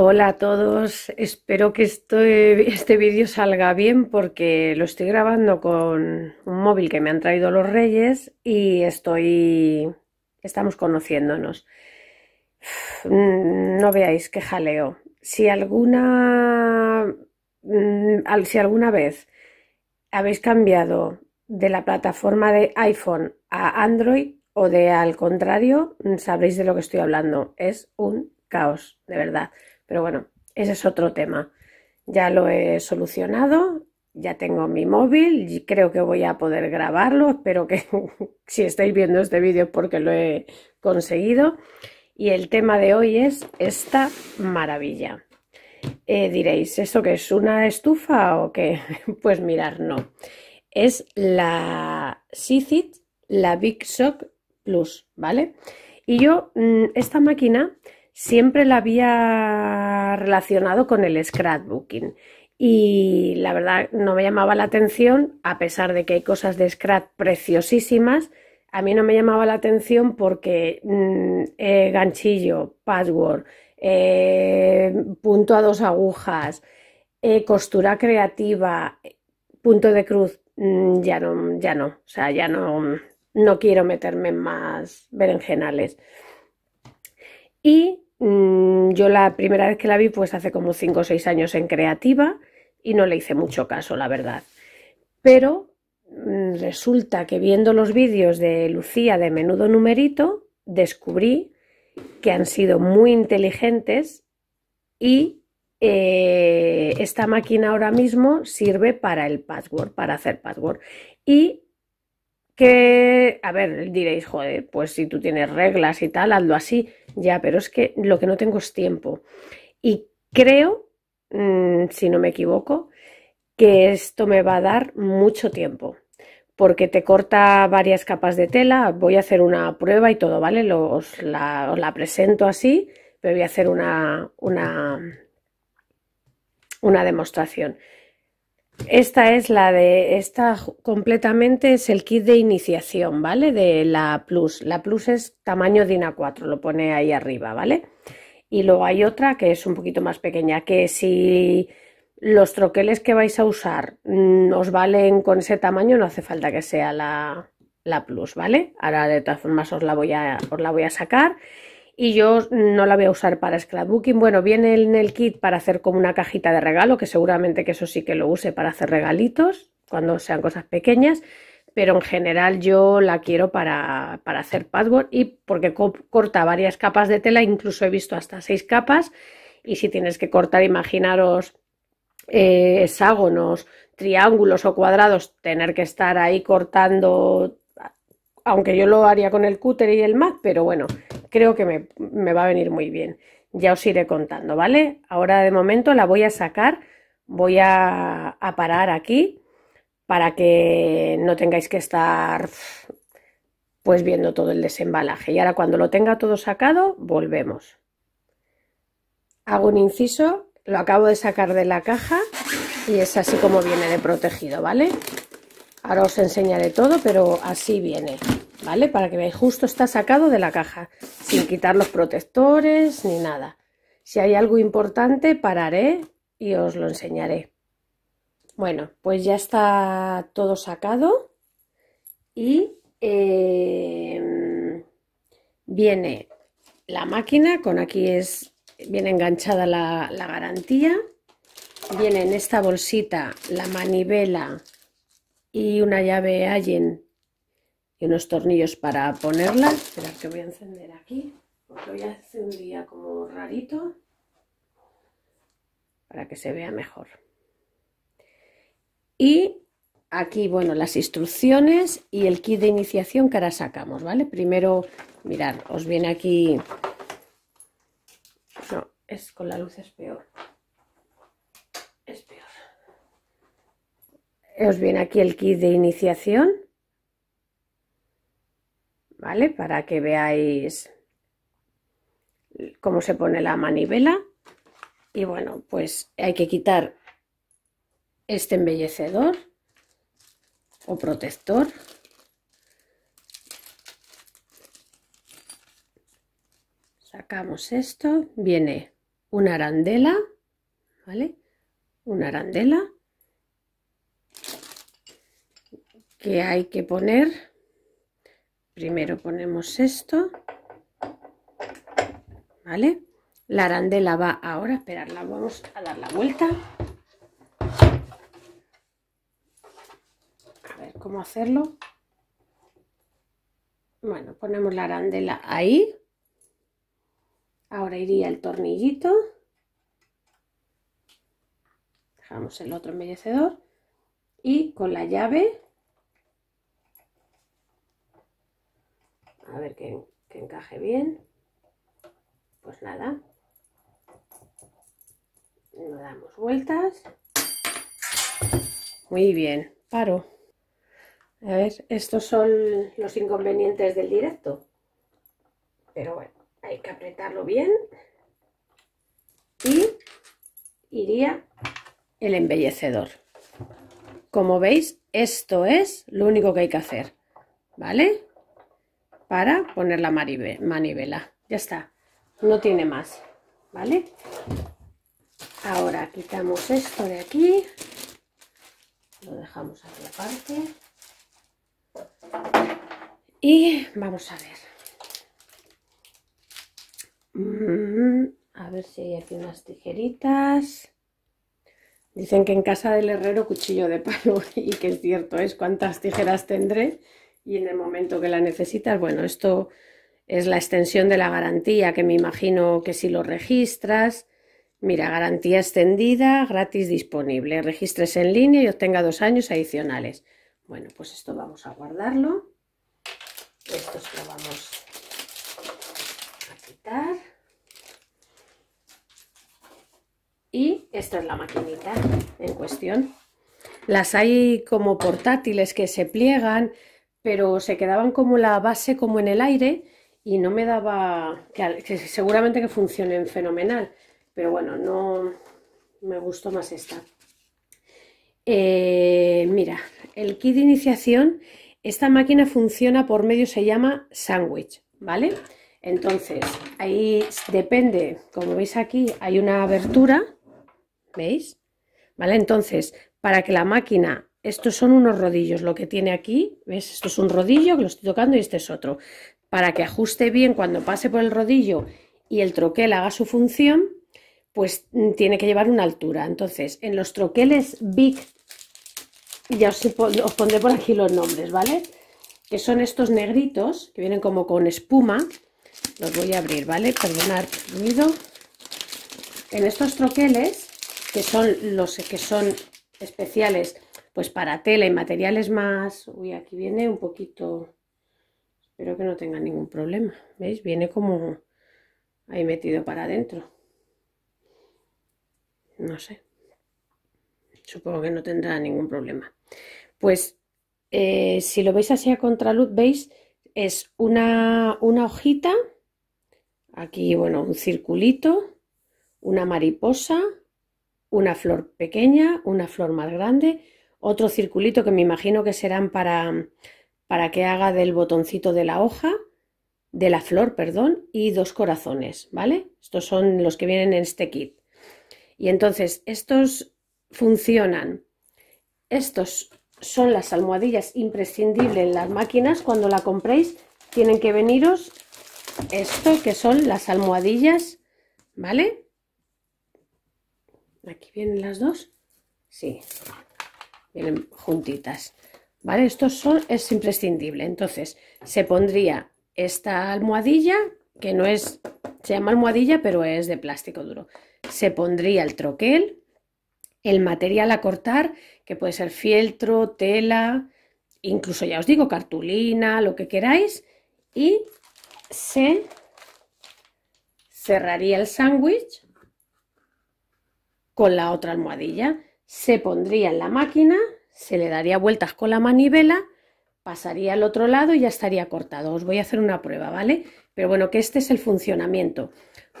Hola a todos, espero que eh, este, vídeo salga bien porque lo estoy grabando con un móvil que me han traído los reyes y estoy... estamos conociéndonos. Mm, no veáis que jaleo. Si alguna... Mm, si alguna vez habéis cambiado de la plataforma de iPhone a Android o de al contrario, mm, sabréis de lo que estoy hablando. Es un caos, de verdad pero bueno, ese es otro tema. Ya lo he solucionado, ya tengo mi móvil, y creo que voy a poder grabarlo, espero que si estáis viendo este vídeo porque lo he conseguido. Y el tema de hoy es esta maravilla. Eh, diréis, ¿eso que es una estufa o qué? pues mirar, no. Es la SICIT, la Big Shock Plus, ¿vale? Y yo, mm, esta máquina siempre la había relacionado con el scrapbooking y la verdad no me llamaba la atención, a pesar de que hay cosas de scrap preciosísimas, a mí no me llamaba la atención porque mm, eh, ganchillo, password, eh, punto a dos agujas, eh, costura creativa, punto de cruz, mm, ya no, ya no, o sea, ya no, no quiero meterme en más berenjenales. Y Mm, yo la primera vez que la vi, pues hace como 5 o 6 años en creativa y no le hice mucho caso, la verdad. Pero mm, resulta que viendo los vídeos de Lucía de Menudo Numerito, descubrí que han sido muy inteligentes y eh, esta máquina ahora mismo sirve para el password, para hacer password. Y que, a ver, diréis, joder, pues si tú tienes reglas y tal, hazlo así, ya, pero es que lo que no tengo es tiempo. Y creo, mm, si no me equivoco, que esto me va a dar mucho tiempo, porque te corta varias capas de tela, voy a hacer una prueba y todo, ¿vale? os, la, presento así, pero voy a hacer una, una demostración. Esta es la de, esta completamente es el kit de iniciación, ¿vale? De la Plus. La Plus es tamaño Dina 4 lo pone ahí arriba, ¿vale? Y luego hay otra que es un poquito más pequeña, que si los troqueles que vais a usar mm, os valen con ese tamaño, no hace falta que sea la, la Plus, ¿vale? Ahora de todas formas os la voy a, os la voy a sacar y yo no la voy a usar para scrapbooking. Bueno, viene en el kit para hacer como una cajita de regalo, que seguramente que eso sí que lo use para hacer regalitos, cuando sean cosas pequeñas, pero en general yo la quiero para, para hacer password y porque corta varias capas de tela, incluso he visto hasta seis capas, y si tienes que cortar, imaginaros eh, hexágonos, triángulos o cuadrados, tener que estar ahí cortando aunque yo lo haría con el cúter y el mat pero bueno, creo que me, va a venir muy bien. Ya os iré contando, ¿vale? Ahora de momento la voy a sacar, voy a, a parar aquí para que no tengáis que estar pues viendo todo el desembalaje. Y ahora cuando lo tenga todo sacado, volvemos. Hago un inciso, lo acabo de sacar de la caja y es así como viene de protegido, ¿vale? Ahora os enseñaré todo, pero así viene. Para que veáis, justo está sacado de la caja, sin quitar los protectores ni nada. Si hay algo importante, pararé y os lo enseñaré. Bueno, pues ya está todo sacado y em, viene la máquina, con aquí es, viene enganchada la, la garantía, viene en esta bolsita la manivela y una llave Allen y unos tornillos para ponerla. Esperad que voy a encender aquí, porque hoy hace un como rarito, para que se vea mejor. Y aquí, bueno, las instrucciones y el kit de iniciación que ahora sacamos, ¿vale? Primero, mirad, os viene aquí... No, es con la luz es peor. Es peor. Os viene aquí el kit de iniciación ¿vale? Para que veáis cómo se pone la manivela. Y bueno, pues hay que quitar este embellecedor o protector. Sacamos esto, viene una arandela, ¿vale? Una arandela que hay que poner Primero ponemos esto. ¿Vale? La arandela va ahora, esperarla, vamos a dar la vuelta. A ver cómo hacerlo. Bueno, ponemos la arandela ahí. Ahora iría el tornillito. Dejamos el otro embellecedor. Y con la llave a ver que, encaje bien pues nada no damos vueltas muy bien paro a ver estos son los inconvenientes del directo pero bueno hay que apretarlo bien y iría el embellecedor como veis esto es lo único que hay que hacer vale para poner la manivela. Ya está, no tiene más, ¿vale? Ahora quitamos esto de aquí, lo dejamos aquí aparte y vamos a ver. Mm, a ver si hay aquí unas tijeritas. Dicen que en casa del herrero cuchillo de palo y que es cierto, es cuántas tijeras tendré y en el momento que la necesitas, bueno, esto es la extensión de la garantía, que me imagino que si lo registras, mira, garantía extendida, gratis disponible, registres en línea y obtenga dos años adicionales. Bueno, pues esto vamos a guardarlo. Esto lo vamos a quitar. Y esta es la maquinita en cuestión. Las hay como portátiles que se pliegan pero se quedaban como la base como en el aire y no me daba, que, seguramente que funcionen fenomenal, pero bueno, no me gustó más esta. Eh, mira, el kit de iniciación, esta máquina funciona por medio, se llama sandwich, ¿vale? Entonces, ahí depende, como veis aquí, hay una abertura, ¿veis? ¿Vale? Entonces, para que la máquina estos son unos rodillos, lo que tiene aquí, ¿ves? Esto es un rodillo que lo estoy tocando y este es otro. Para que ajuste bien cuando pase por el rodillo y el troquel haga su función, pues mm, tiene que llevar una altura. Entonces, en los troqueles Big, ya os, os pondré por aquí los nombres, ¿vale? Que son estos negritos, que vienen como con espuma. Los voy a abrir, ¿vale? Perdonad ruido. En estos troqueles, que son los que son especiales pues para tela y materiales más... Uy, aquí viene un poquito... Espero que no tenga ningún problema. ¿Veis? Viene como ahí metido para adentro. No sé. Supongo que no tendrá ningún problema. Pues eh, si lo veis así a contraluz, veis, es una, una hojita, aquí, bueno, un circulito, una mariposa, una flor pequeña, una flor más grande, otro circulito que me imagino que serán para, para que haga del botoncito de la hoja, de la flor, perdón, y dos corazones, ¿vale? Estos son los que vienen en este kit. Y entonces, estos funcionan. Estos son las almohadillas imprescindibles en las máquinas. Cuando la compréis, tienen que veniros esto, que son las almohadillas, ¿vale? Aquí vienen las dos. Sí, juntitas. ¿Vale? Estos son, es imprescindible. Entonces, se pondría esta almohadilla, que no es, se llama almohadilla, pero es de plástico duro. Se pondría el troquel, el material a cortar, que puede ser fieltro, tela, incluso ya os digo, cartulina, lo que queráis, y se cerraría el sándwich con la otra almohadilla se pondría en la máquina, se le daría vueltas con la manivela, pasaría al otro lado y ya estaría cortado. Os voy a hacer una prueba, ¿vale? Pero bueno, que este es el funcionamiento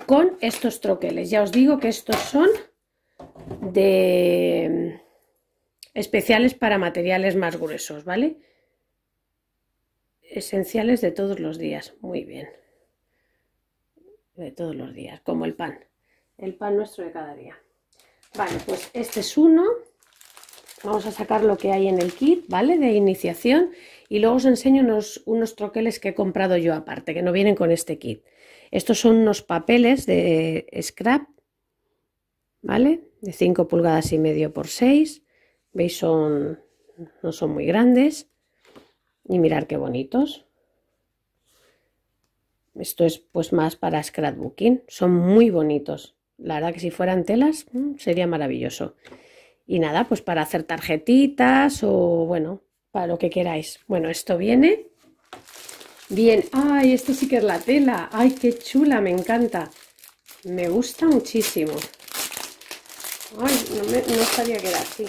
con estos troqueles. Ya os digo que estos son de mm, especiales para materiales más gruesos, ¿vale? Esenciales de todos los días. Muy bien. De todos los días, como el pan. El pan nuestro de cada día. Vale, pues este es uno. Vamos a sacar lo que hay en el kit, ¿vale? De iniciación. Y luego os enseño unos, unos troqueles que he comprado yo aparte, que no vienen con este kit. Estos son unos papeles de scrap, ¿vale? De 5 pulgadas y medio por 6. ¿Veis? Son, no son muy grandes. Y mirar qué bonitos. Esto es pues más para scrapbooking. Son muy bonitos. La verdad que si fueran telas mm, sería maravilloso. Y nada, pues para hacer tarjetitas o bueno, para lo que queráis. Bueno, esto viene. Bien, ay, esto sí que es la tela. Ay, qué chula, me encanta. Me gusta muchísimo. Ay, no, me, no sabía que era así.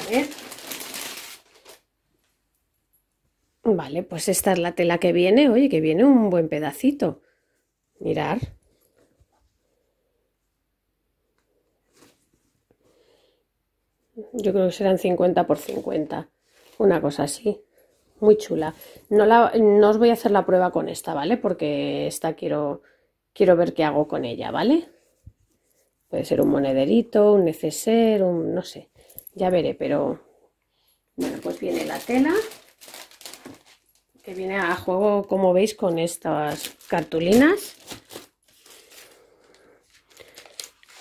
A ver. Vale, pues esta es la tela que viene. Oye, que viene un buen pedacito. Mirar, yo creo que serán 50 por 50, una cosa así. Muy chula. No, os voy a hacer la prueba con esta, ¿vale? Porque esta quiero, quiero ver qué hago con ella, ¿vale? Puede ser un monederito, un neceser, un no sé. Ya veré, pero... Bueno, pues viene la tela que viene a juego, como veis, con estas cartulinas.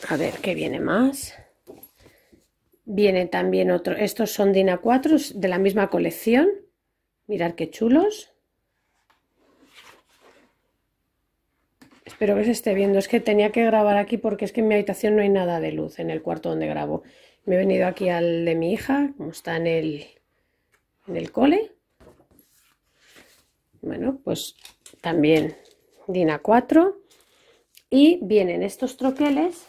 A ver qué viene más. Viene también otro. Estos son Dina Cuatro 4 de la misma colección. Mirad qué chulos. Espero que se esté viendo. Es que tenía que grabar aquí porque es que en mi habitación no hay nada de luz en el cuarto donde grabo. Me he venido aquí al de mi hija, como está en el, en el cole. Bueno, pues también Dina 4. Y vienen estos troqueles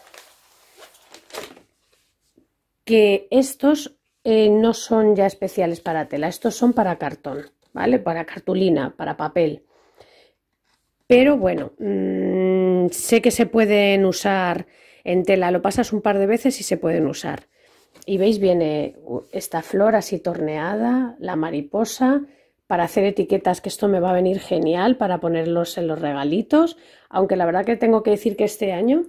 que estos eh, no son ya especiales para tela, estos son para cartón, ¿vale? Para cartulina, para papel. Pero bueno, mm, sé que se pueden usar en tela, lo pasas un par de veces y se pueden usar. Y veis, viene uh, esta flor así torneada, la mariposa, para hacer etiquetas, que esto me va a venir genial para ponerlos en los regalitos, aunque la verdad que tengo que decir que este año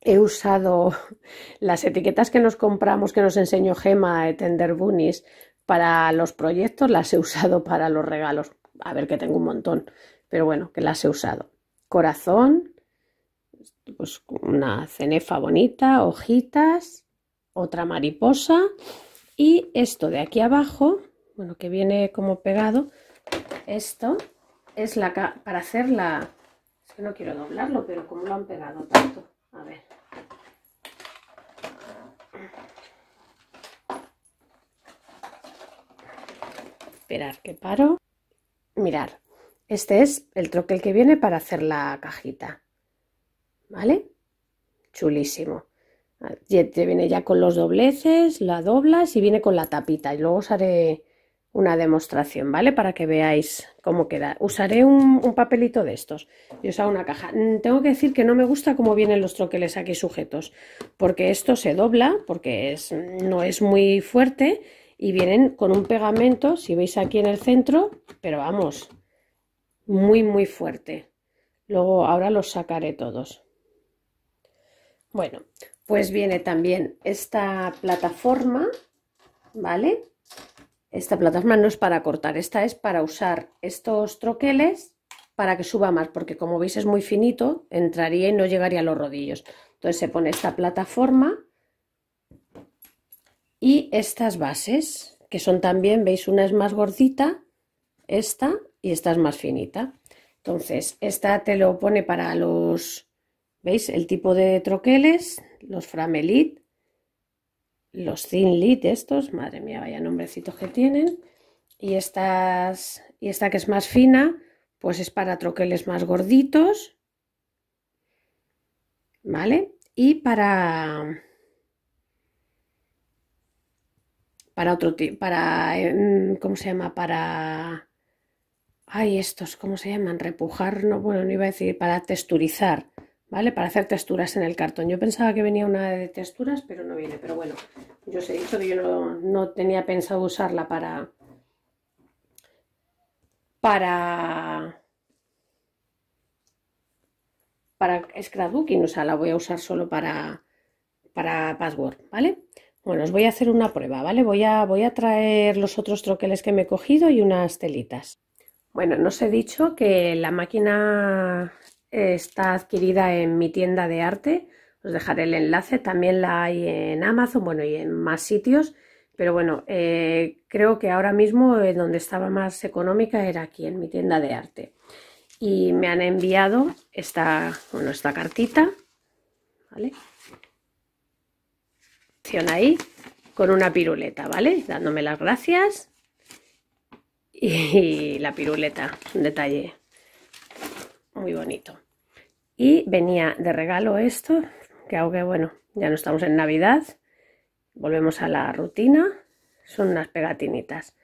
he usado las etiquetas que nos compramos, que nos enseñó Gema de Tender Bunnies para los proyectos, las he usado para los regalos. A ver que tengo un montón, pero bueno, que las he usado. Corazón, pues una cenefa bonita, hojitas, otra mariposa y esto de aquí abajo, bueno, que viene como pegado, esto es para hacer la... Es que no quiero doblarlo, pero como lo han pegado tanto Esperar que paro. mirar este es el troquel que viene para hacer la cajita. ¿Vale? Chulísimo. Te viene ya con los dobleces, la doblas y viene con la tapita. Y luego os haré una demostración, ¿vale? Para que veáis cómo queda. Usaré un, papelito de estos. y os hago una caja. Mm, tengo que decir que no me gusta cómo vienen los troqueles aquí sujetos, porque esto se dobla, porque es, no es muy fuerte, y vienen con un pegamento, si veis aquí en el centro, pero vamos, muy, muy fuerte. Luego, ahora los sacaré todos. Bueno, pues viene también esta plataforma, ¿vale? Esta plataforma no es para cortar, esta es para usar estos troqueles para que suba más, porque como veis es muy finito, entraría y no llegaría a los rodillos. Entonces se pone esta plataforma y estas bases, que son también, veis, una es más gordita, esta, y esta es más finita. Entonces, esta te lo pone para los, ¿veis? El tipo de troqueles, los framelit, los Thin Lit estos, madre mía, vaya nombrecitos que tienen. Y, estas, y esta que es más fina, pues es para troqueles más gorditos. ¿Vale? Y para... Para otro tipo, para... Em, ¿Cómo se llama? Para... Ay, estos, ¿cómo se llaman? Repujar, no, bueno, no iba a decir, para texturizar. ¿vale? Para hacer texturas en el cartón. Yo pensaba que venía una de texturas, pero no viene. Pero bueno, yo os he dicho que yo no, tenía pensado usarla para... Para... Para scrapbooking, o sea, la voy a usar solo para, para password, ¿vale? Bueno, os voy a hacer una prueba, ¿vale? Voy a, voy a traer los otros troqueles que me he cogido y unas telitas. Bueno, no os he dicho que la máquina eh, está adquirida en mi tienda de arte. Os dejaré el enlace. También la hay en Amazon, bueno, y en más sitios. Pero bueno, eh, creo que ahora mismo eh, donde estaba más económica era aquí, en mi tienda de arte. Y me han enviado esta, bueno, cartita, ¿vale? Ahí, con una piruleta, ¿vale? Dándome las gracias. Y la piruleta, un detalle muy bonito. Y venía de regalo esto, que aunque bueno, ya no estamos en Navidad, volvemos a la rutina, son unas pegatinitas.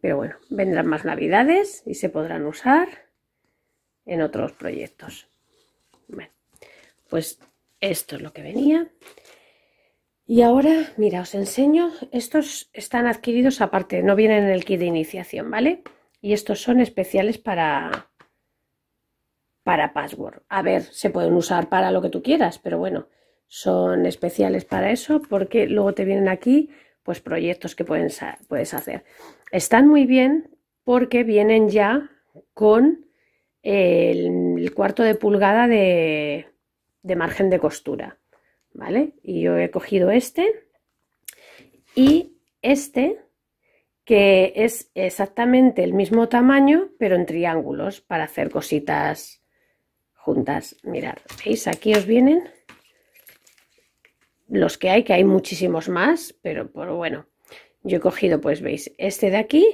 Pero bueno, vendrán más Navidades y se podrán usar en otros proyectos. Bueno, pues esto es lo que venía. Y ahora, mira, os enseño, estos están adquiridos aparte, no vienen en el kit de iniciación, ¿vale? Y estos son especiales para, para password. A ver, se pueden usar para lo que tú quieras, pero bueno, son especiales para eso porque luego te vienen aquí pues proyectos que puedes hacer. Están muy bien porque vienen ya con el, cuarto de pulgada de, de margen de costura, ¿vale? Y yo he cogido este y este que es exactamente el mismo tamaño pero en triángulos para hacer cositas puntas, Mirad, ¿veis? Aquí os vienen los que hay, que hay muchísimos más, pero, bueno, yo he cogido, pues veis, este de aquí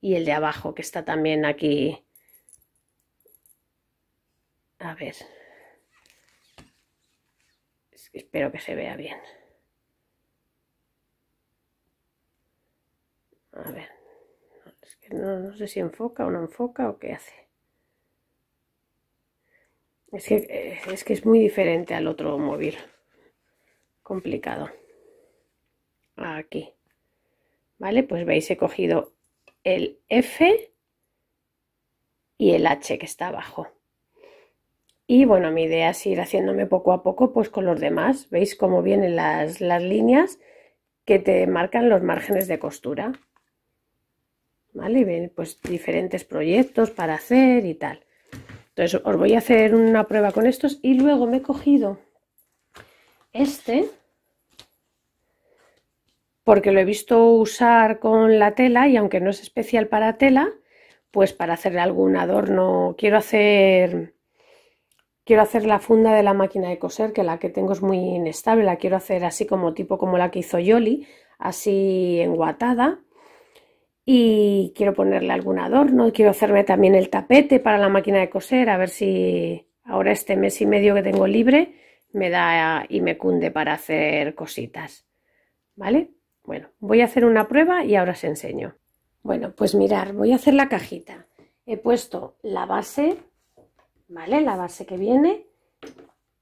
y el de abajo, que está también aquí. A ver. Espero que se vea bien. A ver. no sé si enfoca o no enfoca o qué hace. Es que, eh, es que es muy diferente al otro móvil. Complicado. Aquí. ¿Vale? Pues veis, he cogido el F y el H que está abajo. Y bueno, mi idea es ir haciéndome poco a poco pues con los demás. ¿Veis cómo vienen las, las líneas que te marcan los márgenes de costura? ¿Vale? Y ven pues diferentes proyectos para hacer y tal. Entonces os voy a hacer una prueba con estos y luego me he cogido este porque lo he visto usar con la tela y aunque no es especial para tela, pues para hacerle algún adorno, quiero hacer quiero hacer la funda de la máquina de coser, que la que tengo es muy inestable, la quiero hacer así como tipo como la que hizo Yoli, así enguatada y quiero ponerle algún adorno, quiero hacerme también el tapete para la máquina de coser, a ver si ahora este mes y medio que tengo libre me da y me cunde para hacer cositas, ¿vale? Bueno, voy a hacer una prueba y ahora os enseño. Bueno, pues mirar, voy a hacer la cajita. He puesto la base, ¿vale? La base que viene,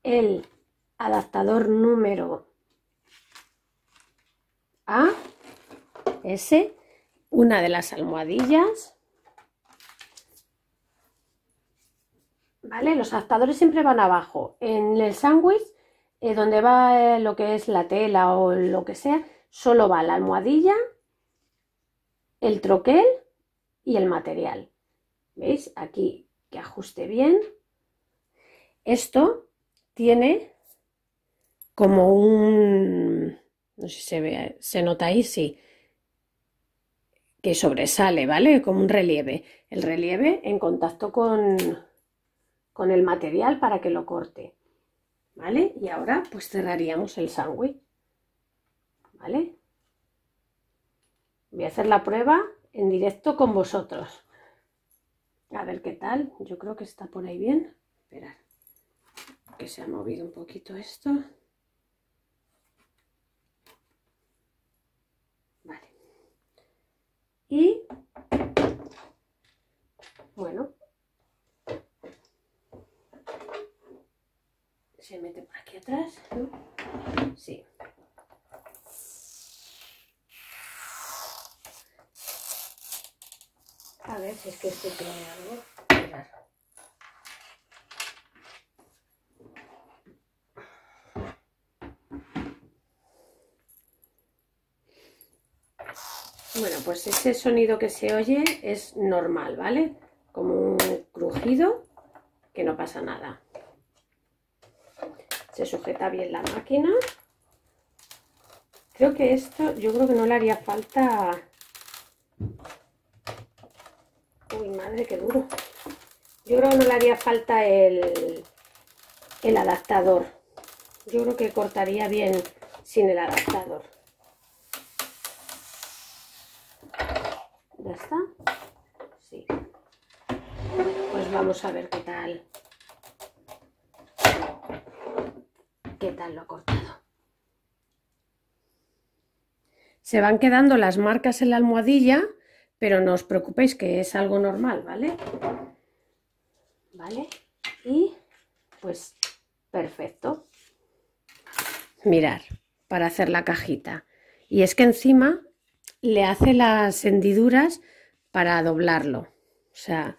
el adaptador número A, S, una de las almohadillas. ¿Vale? Los adaptadores siempre van abajo. En el sándwich, eh, donde va eh, lo que es la tela o lo que sea, solo va la almohadilla, el troquel y el material. ¿Veis? Aquí que ajuste bien. Esto tiene como un... No sé si se ve, se nota ahí, sí que sobresale, ¿vale? Como un relieve. El relieve en contacto con, con el material para que lo corte. ¿Vale? Y ahora pues cerraríamos el sándwich. ¿Vale? Voy a hacer la prueba en directo con vosotros. A ver qué tal. Yo creo que está por ahí bien. Esperar. Que se ha movido un poquito esto. Y bueno, se mete por aquí atrás, Sí. A ver si es que estoy tiene algo. Pues ese sonido que se oye es normal, ¿vale? Como un crujido, que no pasa nada. Se sujeta bien la máquina. Creo que esto, yo creo que no le haría falta... Uy, madre, qué duro. Yo creo que no le haría falta el, el adaptador. Yo creo que cortaría bien sin el adaptador. a ver qué tal. ¿Qué tal lo ha cortado? Se van quedando las marcas en la almohadilla, pero no os preocupéis que es algo normal, ¿vale? ¿Vale? Y pues perfecto. Mirar, para hacer la cajita. Y es que encima le hace las hendiduras para doblarlo. O sea,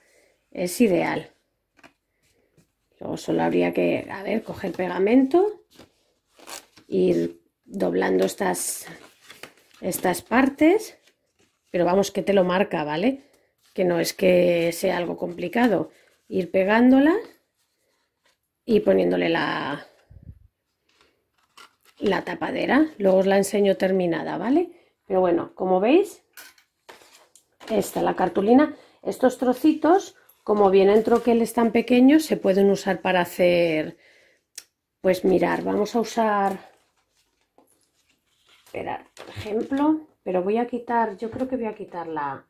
es ideal. Luego solo habría que, a ver, coger pegamento, ir doblando estas, estas partes, pero vamos que te lo marca, ¿vale? Que no es que sea algo complicado. Ir pegándola y poniéndole la, la tapadera. Luego os la enseño terminada, ¿vale? Pero bueno, como veis, esta la cartulina, estos trocitos como vienen es tan pequeños, se pueden usar para hacer... Pues mirar, vamos a usar... Esperar, por ejemplo, pero voy a quitar, yo creo que voy a quitar la...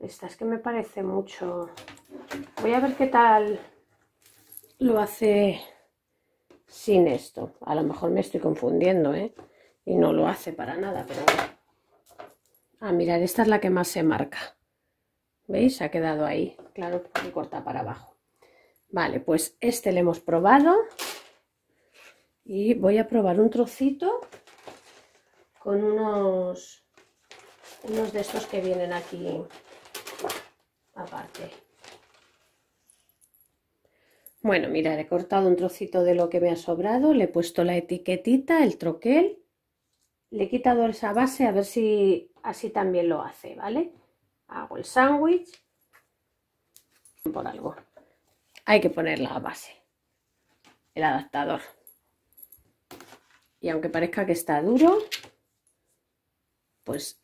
Esta es que me parece mucho. Voy a ver qué tal lo hace sin esto. A lo mejor me estoy confundiendo, ¿eh? Y no lo hace para nada, pero... Ah, mirar, esta es la que más se marca. ¿Veis? ha quedado ahí. Claro, porque corta para abajo. Vale, pues este le hemos probado. Y voy a probar un trocito con unos, unos de estos que vienen aquí aparte. Bueno, mirad, he cortado un trocito de lo que me ha sobrado, le he puesto la etiquetita, el troquel, le he quitado esa base a ver si así también lo hace, ¿vale? hago el sándwich por algo hay que poner la base el adaptador y aunque parezca que está duro pues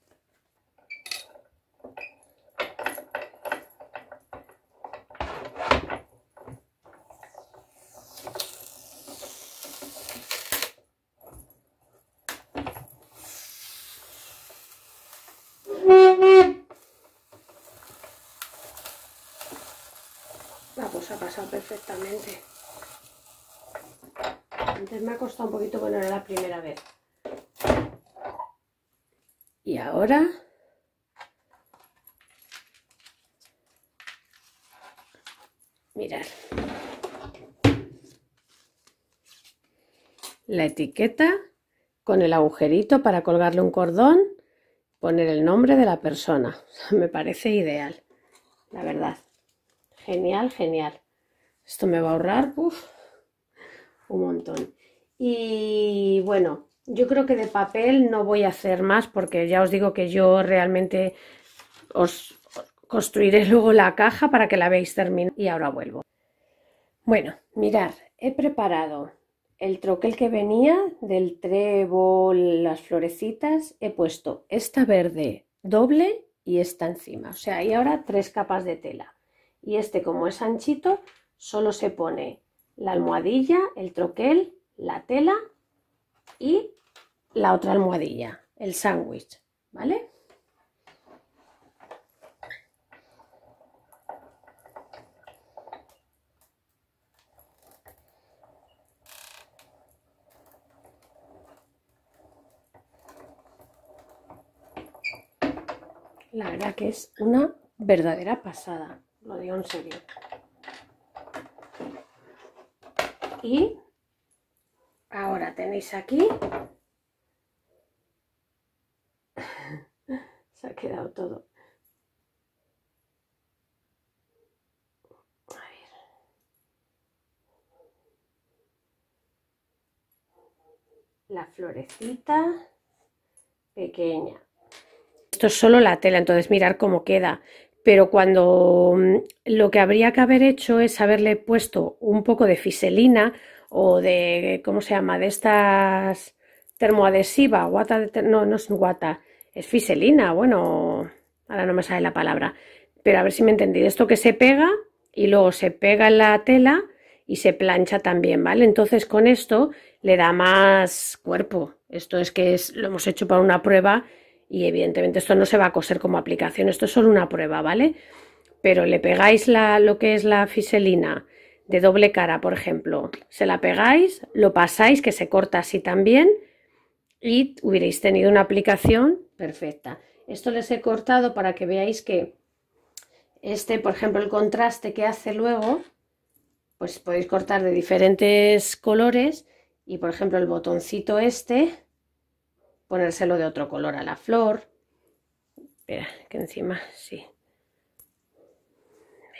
ha pasado perfectamente. Antes me ha costado un poquito ponerla la primera vez. Y ahora... Mirad. La etiqueta con el agujerito para colgarle un cordón, poner el nombre de la persona. Me parece ideal, la verdad. Genial, genial. Esto me va a ahorrar un montón. Y bueno, yo creo que de papel no voy a hacer más porque ya os digo que yo realmente os construiré luego la caja para que la veáis terminada. Y ahora vuelvo. Bueno, mirar, he preparado el troquel que venía del trébol, las florecitas, he puesto esta verde doble y esta encima. O sea, y ahora tres capas de tela y este como es anchito solo se pone la almohadilla, el troquel, la tela y la otra almohadilla, el sándwich, ¿vale? La verdad que es una verdadera pasada lo digo Y ahora tenéis aquí, se ha quedado todo. La florecita pequeña. Esto es solo la tela, entonces mirar cómo queda pero cuando mm, lo que habría que haber hecho es haberle puesto un poco de fiselina o de, ¿cómo se llama?, de estas termoadhesiva, guata, de no, no es guata, es fiselina, bueno, ahora no me sale la palabra, pero a ver si me entendí, esto que se pega y luego se pega en la tela y se plancha también, ¿vale? Entonces con esto le da más cuerpo. Esto es que es, lo hemos hecho para una prueba y evidentemente esto no se va a coser como aplicación, esto es solo una prueba, ¿vale? Pero le pegáis la, lo que es la fiselina de doble cara, por ejemplo, se la pegáis, lo pasáis, que se corta así también y hubierais tenido una aplicación perfecta. Esto les he cortado para que veáis que este, por ejemplo, el contraste que hace luego, pues podéis cortar de diferentes colores y, por ejemplo, el botoncito este, ponérselo de otro color a la flor. Espera, que encima, sí.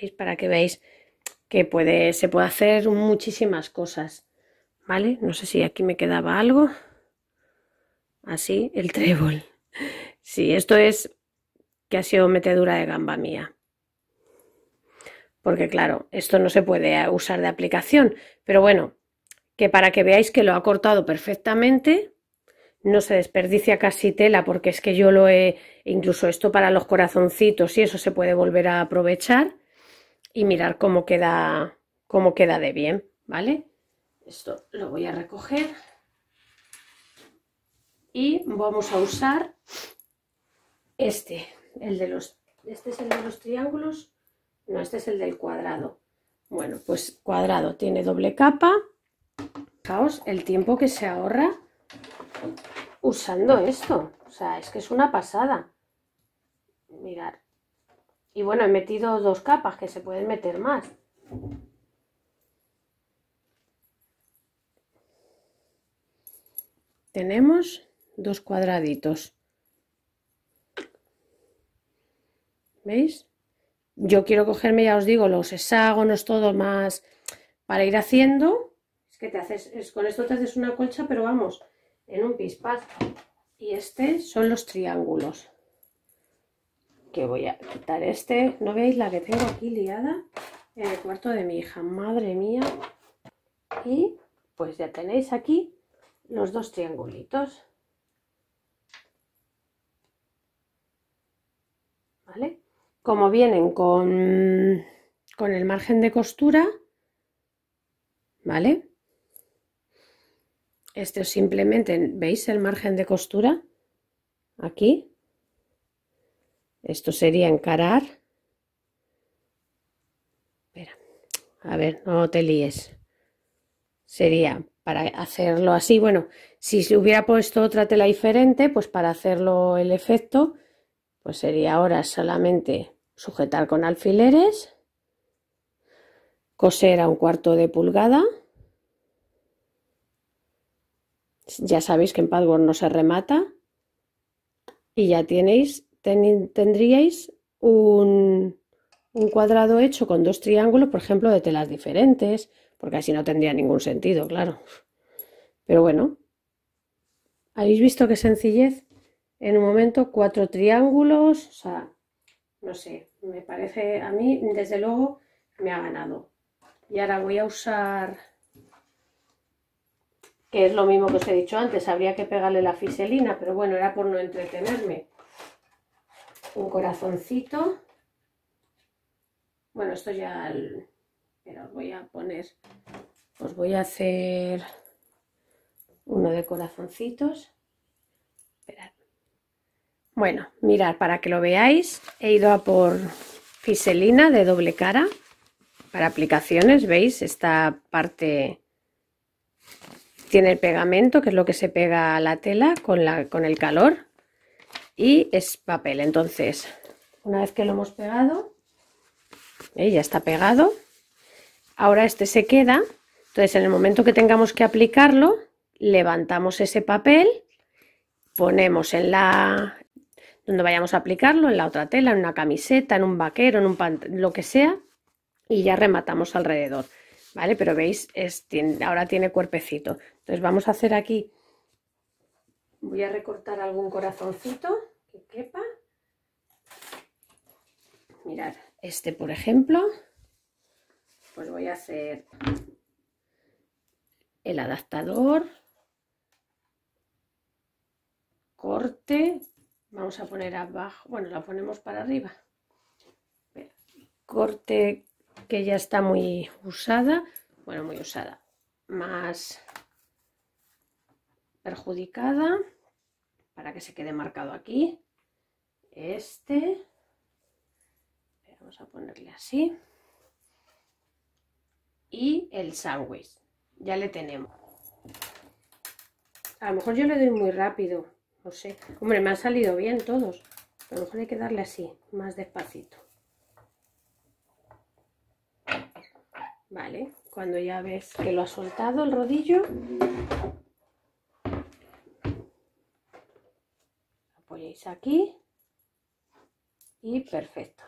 ¿Veis? Para que veáis que puede, se puede hacer muchísimas cosas. ¿Vale? No sé si aquí me quedaba algo. Así, el trébol. Sí, esto es que ha sido metedura de gamba mía. Porque claro, esto no se puede usar de aplicación. Pero bueno, que para que veáis que lo ha cortado perfectamente, no se desperdicia casi tela porque es que yo lo he, incluso esto para los corazoncitos y eso se puede volver a aprovechar y mirar cómo queda, cómo queda de bien, ¿vale? Esto lo voy a recoger y vamos a usar este, el de los, este es el de los triángulos, no, este es el del cuadrado. Bueno, pues cuadrado tiene doble capa. Fijaos el tiempo que se ahorra usando esto. O sea, es que es una pasada. Mirad. Y bueno, he metido dos capas que se pueden meter más. Tenemos dos cuadraditos. ¿Veis? Yo quiero cogerme, ya os digo, los hexágonos, todo más para ir haciendo. Es que te haces, es, con esto te haces una colcha, pero vamos, en un pispazo Y este son los triángulos. Que voy a quitar este. ¿No veis la que tengo aquí liada? En el cuarto de mi hija. Madre mía. Y pues ya tenéis aquí los dos triangulitos. ¿Vale? Como vienen con, con el margen de costura, ¿vale? Esto simplemente, ¿veis el margen de costura? Aquí. Esto sería encarar. a ver, no te líes. Sería para hacerlo así. Bueno, si se hubiera puesto otra tela diferente, pues para hacerlo el efecto, pues sería ahora solamente sujetar con alfileres, coser a un cuarto de pulgada. Ya sabéis que en Padwork no se remata y ya tenéis, tendríais un, un cuadrado hecho con dos triángulos, por ejemplo, de telas diferentes, porque así no tendría ningún sentido, claro. Pero bueno, ¿habéis visto qué sencillez? En un momento cuatro triángulos, o sea, no sé, me parece, a mí desde luego me ha ganado. Y ahora voy a usar que es lo mismo que os he dicho antes, habría que pegarle la fiselina, pero bueno, era por no entretenerme. Un corazoncito. Bueno, esto ya... Pero os voy a poner... Os voy a hacer uno de corazoncitos. Bueno, mirad, para que lo veáis, he ido a por fiselina de doble cara para aplicaciones, ¿veis? Esta parte tiene el pegamento, que es lo que se pega a la tela con, la, con el calor. Y es papel. Entonces, una vez que lo hemos pegado, ¿eh? ya está pegado. Ahora este se queda. Entonces, en el momento que tengamos que aplicarlo, levantamos ese papel, ponemos en la donde vayamos a aplicarlo, en la otra tela, en una camiseta, en un vaquero, en un pantalón, lo que sea, y ya rematamos alrededor. ¿Vale? Pero veis, ahora tiene cuerpecito. Entonces vamos a hacer aquí, voy a recortar algún corazoncito que quepa. Mirad, este por ejemplo, pues voy a hacer el adaptador, corte, vamos a poner abajo, bueno, la ponemos para arriba, corte que ya está muy usada, bueno, muy usada, más perjudicada para que se quede marcado aquí. Este. Vamos a ponerle así. Y el sándwich. Ya le tenemos. A lo mejor yo le doy muy rápido. No sé. Hombre, me han salido bien todos. A lo mejor hay que darle así, más despacito. Vale, cuando ya ves que lo ha soltado el rodillo, aquí y perfecto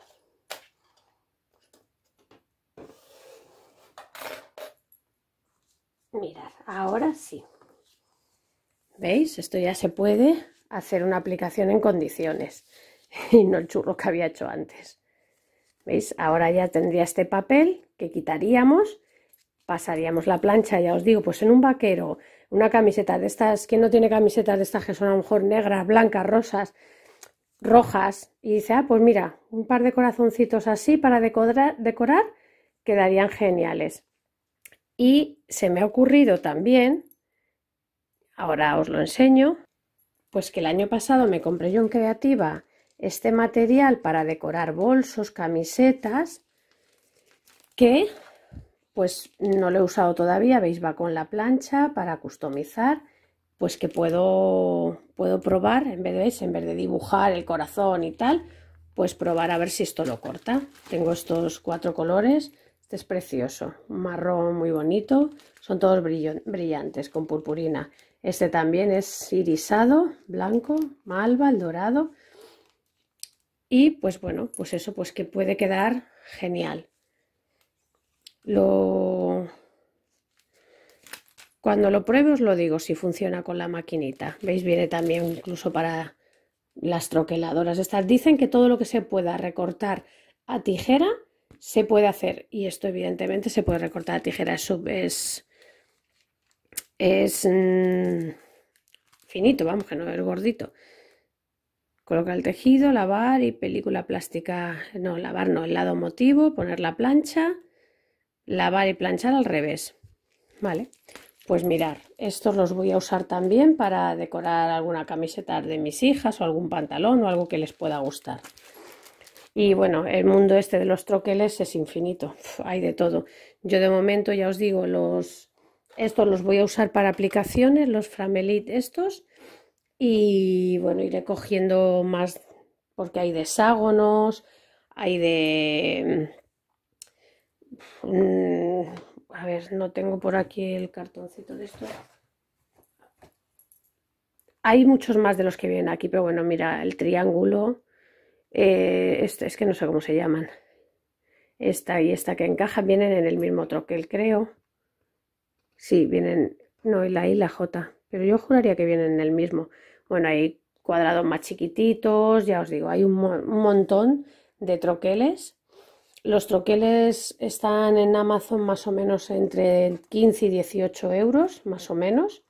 mirad ahora sí veis esto ya se puede hacer una aplicación en condiciones y no el churro que había hecho antes veis ahora ya tendría este papel que quitaríamos pasaríamos la plancha ya os digo pues en un vaquero una camiseta de estas, ¿quién no tiene camisetas de estas que son a lo mejor negras, blancas, rosas, rojas? Y dice, ah, pues mira, un par de corazoncitos así para decorar, decorar quedarían geniales. Y se me ha ocurrido también, ahora os lo enseño, pues que el año pasado me compré yo en Creativa este material para decorar bolsos, camisetas, que pues no lo he usado todavía, veis, va con la plancha para customizar, pues que puedo, puedo probar, en vez de en vez de dibujar el corazón y tal, pues probar a ver si esto lo corta. Tengo estos cuatro colores, este es precioso, marrón muy bonito, son todos brillantes con purpurina. Este también es irisado, blanco, malva, el dorado. Y pues bueno, pues eso pues que puede quedar genial. Lo... Cuando lo pruebe os lo digo si funciona con la maquinita. Veis, viene también incluso para las troqueladoras. Estas dicen que todo lo que se pueda recortar a tijera se puede hacer. Y esto evidentemente se puede recortar a tijera. es... es mm, finito, vamos, que no es gordito. Colocar el tejido, lavar y película plástica. No, lavar no, el lado motivo, poner la plancha lavar y planchar al revés. Vale, pues mirar, estos los voy a usar también para decorar alguna camiseta de mis hijas o algún pantalón o algo que les pueda gustar. Y bueno, el mundo este de los troqueles es infinito, hay de todo. Yo de momento ya os digo, los estos los voy a usar para aplicaciones, los framelit estos y bueno, iré cogiendo más porque hay de hexágonos, hay de Mm, a ver, no tengo por aquí el cartoncito de esto. Hay muchos más de los que vienen aquí, pero bueno, mira, el triángulo, eh, este, es, que no sé cómo se llaman. Esta y esta que encajan vienen en el mismo troquel, creo. Sí, vienen, no, y la I, la J, pero yo juraría que vienen en el mismo. Bueno, hay cuadrados más chiquititos, ya os digo, hay un montón de troqueles los troqueles están en Amazon más o menos entre 15 y 18 euros, más o menos,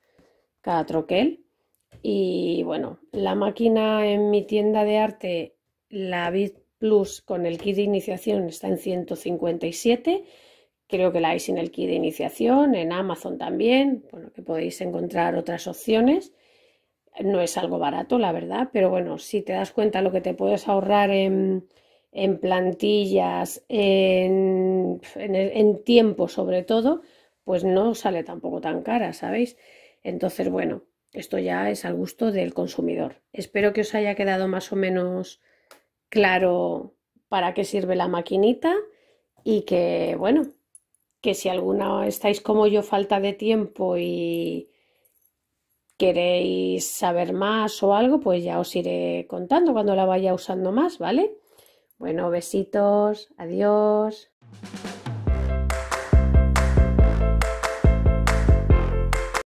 cada troquel. Y bueno, la máquina en mi tienda de arte, la Bit Plus con el kit de iniciación está en 157. Creo que la hay sin el kit de iniciación, en Amazon también, bueno, que podéis encontrar otras opciones. No es algo barato, la verdad, pero bueno, si te das cuenta lo que te puedes ahorrar en en plantillas, en, tiempo sobre todo, pues no sale tampoco tan cara, ¿sabéis? Entonces, bueno, esto ya es al gusto del consumidor. Espero que os haya quedado más o menos claro para qué sirve la maquinita y que, bueno, que si alguna estáis como yo falta de tiempo y queréis saber más o algo, pues ya os iré contando cuando la vaya usando más, ¿vale? Bueno, besitos, adiós.